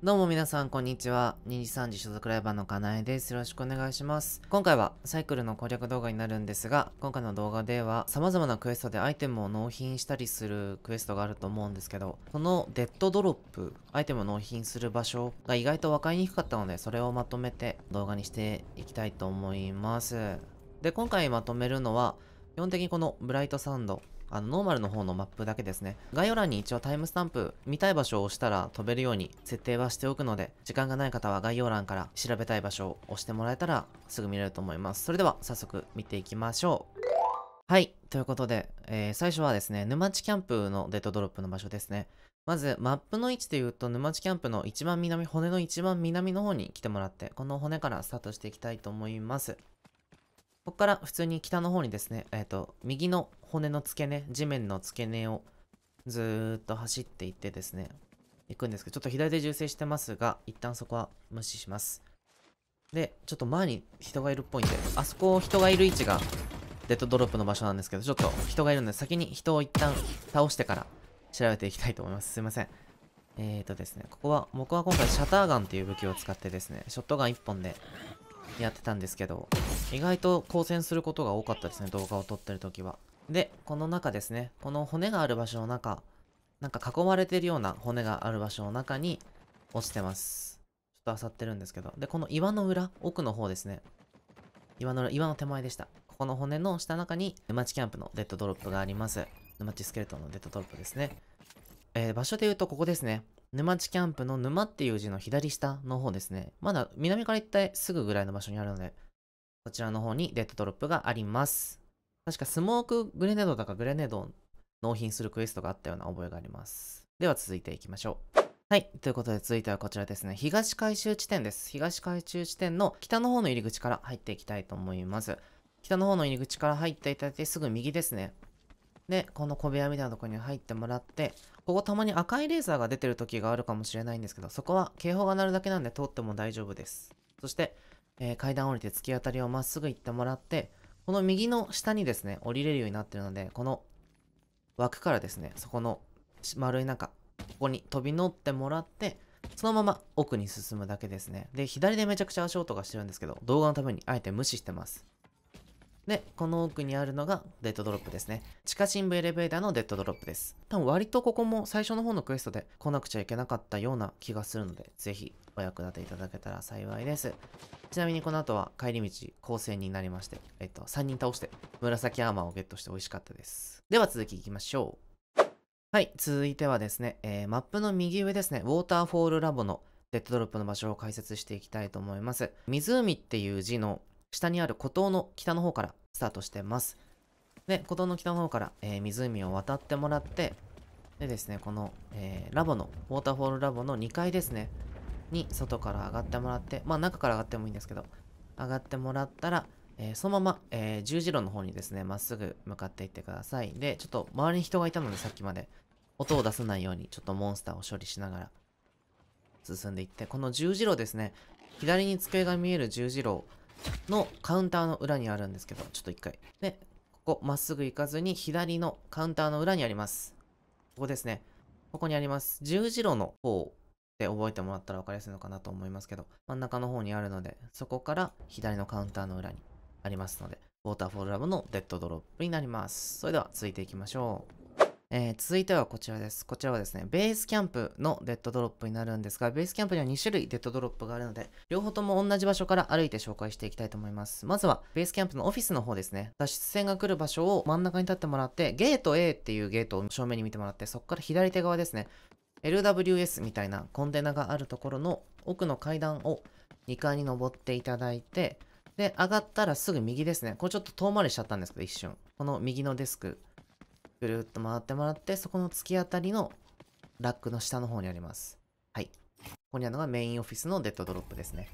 どうも皆さん、こんにちは。二次三次所属ライバーのかなえです。よろしくお願いします。今回はサイクルの攻略動画になるんですが、今回の動画では様々なクエストでアイテムを納品したりするクエストがあると思うんですけど、このデッドドロップ、アイテムを納品する場所が意外と分かりにくかったので、それをまとめて動画にしていきたいと思います。で、今回まとめるのは、基本的にこのブライトサンドあのノーマルの方のマップだけですね。概要欄に一応タイムスタンプ、見たい場所を押したら飛べるように設定はしておくので、時間がない方は概要欄から調べたい場所を押してもらえたらすぐ見れると思います。それでは早速見ていきましょう。はい。ということで、えー、最初はですね、沼地キャンプのデッドドロップの場所ですね。まず、マップの位置で言うと、沼地キャンプの一番南、骨の一番南の方に来てもらって、この骨からスタートしていきたいと思います。ここから普通に北の方にですね、えっ、ー、と、右の骨の付け根、地面の付け根をずっと走っていってですね、行くんですけど、ちょっと左手銃声してますが、一旦そこは無視します。で、ちょっと前に人がいるっぽいんで、あそこ人がいる位置がデッドドロップの場所なんですけど、ちょっと人がいるので、先に人を一旦倒してから調べていきたいと思います。すいません。えーとですね、ここは、僕は今回シャターガンっていう武器を使ってですね、ショットガン1本でやってたんですけど、意外と交戦することが多かったですね、動画を撮ってる時は。で、この中ですね、この骨がある場所の中、なんか囲まれてるような骨がある場所の中に落ちてます。ちょっと漁ってるんですけど。で、この岩の裏、奥の方ですね。岩の裏、岩の手前でした。ここの骨の下中に、沼地キャンプのデッドドロップがあります。沼地スケルトンのデッドドロップですね。えー、場所で言うとここですね。沼地キャンプの沼っていう字の左下の方ですね。まだ南から行ってすぐぐらいの場所にあるので、こちらの方にデッドドロップがあります。確かスモークグレネードとかグレネードを納品するクエストがあったような覚えがあります。では続いていきましょう。はい。ということで続いてはこちらですね。東回収地点です。東回収地点の北の方の入り口から入っていきたいと思います。北の方の入り口から入っていただいてすぐ右ですね。で、この小部屋みたいなところに入ってもらって、ここたまに赤いレーザーが出てる時があるかもしれないんですけど、そこは警報が鳴るだけなんで通っても大丈夫です。そして、えー、階段降りて突き当たりをまっすぐ行ってもらって、この右の下にですね、降りれるようになってるので、この枠からですね、そこの丸い中、ここに飛び乗ってもらって、そのまま奥に進むだけですね。で、左でめちゃくちゃ足音がしてるんですけど、動画のためにあえて無視してます。で、この奥にあるのがデッドドロップですね。地下深部エレベーターのデッドドロップです。多分割とここも最初の方のクエストで来なくちゃいけなかったような気がするので、ぜひお役立ていただけたら幸いです。ちなみにこの後は帰り道、構成になりまして、えっと、3人倒して紫アーマーをゲットして美味しかったです。では続き行きましょう。はい、続いてはですね、えー、マップの右上ですね、ウォーターフォールラボのデッドドロップの場所を解説していきたいと思います。湖っていう字の下にある孤島の北の方からスタートしてます。で、琴の北の方から、えー、湖を渡ってもらって、でですね、この、えー、ラボの、ウォーターフォールラボの2階ですね、に外から上がってもらって、まあ中から上がってもいいんですけど、上がってもらったら、えー、そのまま、え十字路の方にですね、まっすぐ向かっていってください。で、ちょっと周りに人がいたのでさっきまで、音を出さないように、ちょっとモンスターを処理しながら進んでいって、この十字路ですね、左に机が見える十字路をのカウンターの裏にあるんですけど、ちょっと一回。で、ここ、まっすぐ行かずに、左のカウンターの裏にあります。ここですね。ここにあります。十字路の方で覚えてもらったら分かりやすいのかなと思いますけど、真ん中の方にあるので、そこから左のカウンターの裏にありますので、ウォーターフォールラブのデッドドロップになります。それでは続いていきましょう。えー、続いてはこちらです。こちらはですね、ベースキャンプのデッドドロップになるんですが、ベースキャンプには2種類デッドドロップがあるので、両方とも同じ場所から歩いて紹介していきたいと思います。まずは、ベースキャンプのオフィスの方ですね。脱出船が来る場所を真ん中に立ってもらって、ゲート A っていうゲートを正面に見てもらって、そこから左手側ですね、LWS みたいなコンテナがあるところの奥の階段を2階に登っていただいて、で、上がったらすぐ右ですね。これちょっと遠回りしちゃったんですけど、一瞬。この右のデスクぐるっと回ってもらって、そこの突き当たりのラックの下の方にあります。はい。ここにあるのがメインオフィスのデッドドロップですね。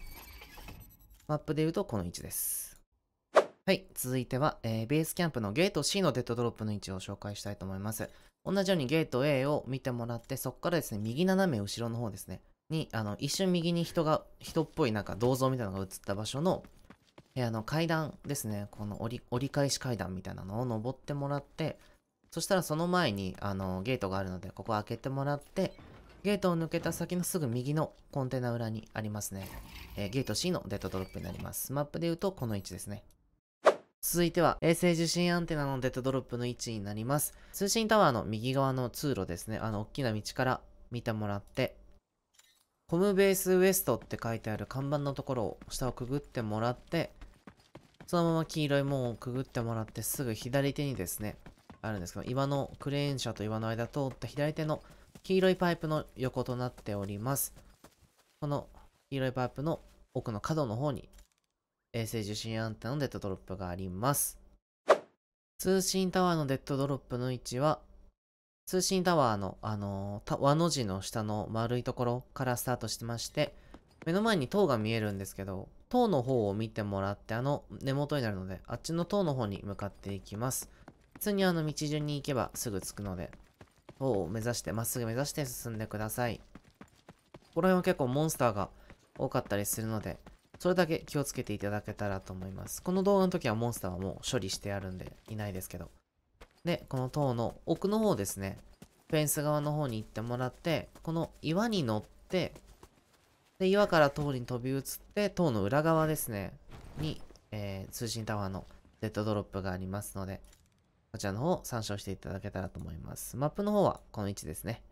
マップで言うとこの位置です。はい。続いては、えー、ベースキャンプのゲート C のデッドドロップの位置を紹介したいと思います。同じようにゲート A を見てもらって、そこからですね、右斜め後ろの方ですね。に、あの、一瞬右に人が、人っぽいなんか銅像みたいなのが映った場所の部屋の階段ですね。この折り折り返し階段みたいなのを登ってもらって、そしたらその前に、あの、ゲートがあるので、ここ開けてもらって、ゲートを抜けた先のすぐ右のコンテナ裏にありますね。えー、ゲート C のデッドドロップになります。マップで言うとこの位置ですね。続いては衛星受信アンテナのデッドドロップの位置になります。通信タワーの右側の通路ですね。あの、大きな道から見てもらって、コムベースウエストって書いてある看板のところを下をくぐってもらって、そのまま黄色い門をくぐってもらってすぐ左手にですね、あるんですけど、岩のクレーン車と岩の間通った左手の黄色いパイプの横となっております。この黄色いパイプの奥の角の方に衛星受信アンテナのデッドドロップがあります。通信タワーのデッドドロップの位置は、通信タワーの、あのー、輪の字の下の丸いところからスタートしてまして、目の前に塔が見えるんですけど、塔の方を見てもらって、あの根元になるので、あっちの塔の方に向かっていきます。通にあの道順に行けばすぐ着くので、塔を目指して、まっすぐ目指して進んでください。この辺は結構モンスターが多かったりするので、それだけ気をつけていただけたらと思います。この動画の時はモンスターはもう処理してあるんで、いないですけど。で、この塔の奥の方ですね、フェンス側の方に行ってもらって、この岩に乗って、で、岩から塔に飛び移って、塔の裏側ですね、に、えー、通信タワーの Z ドロップがありますので、こちらの方参照していただけたらと思います。マップの方はこの位置ですね。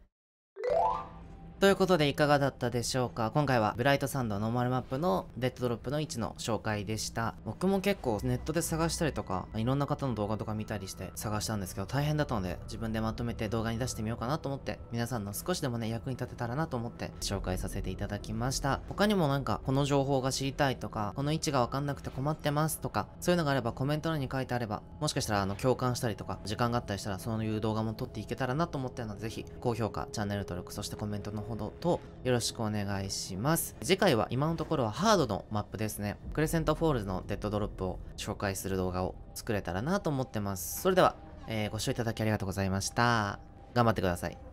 ということでいかがだったでしょうか今回はブライトサンドノーマルマップのデッドドロップの位置の紹介でした。僕も結構ネットで探したりとか、いろんな方の動画とか見たりして探したんですけど大変だったので自分でまとめて動画に出してみようかなと思って皆さんの少しでもね役に立てたらなと思って紹介させていただきました。他にもなんかこの情報が知りたいとか、この位置がわかんなくて困ってますとか、そういうのがあればコメント欄に書いてあれば、もしかしたらあの共感したりとか、時間があったりしたらそういう動画も撮っていけたらなと思ってるのでぜひ高評価、チャンネル登録、そしてコメントの方ほどとよろしくお願いします。次回は今のところはハードのマップですね。クレセントフォールズのデッドドロップを紹介する動画を作れたらなと思ってます。それでは、えー、ご視聴いただきありがとうございました。頑張ってください。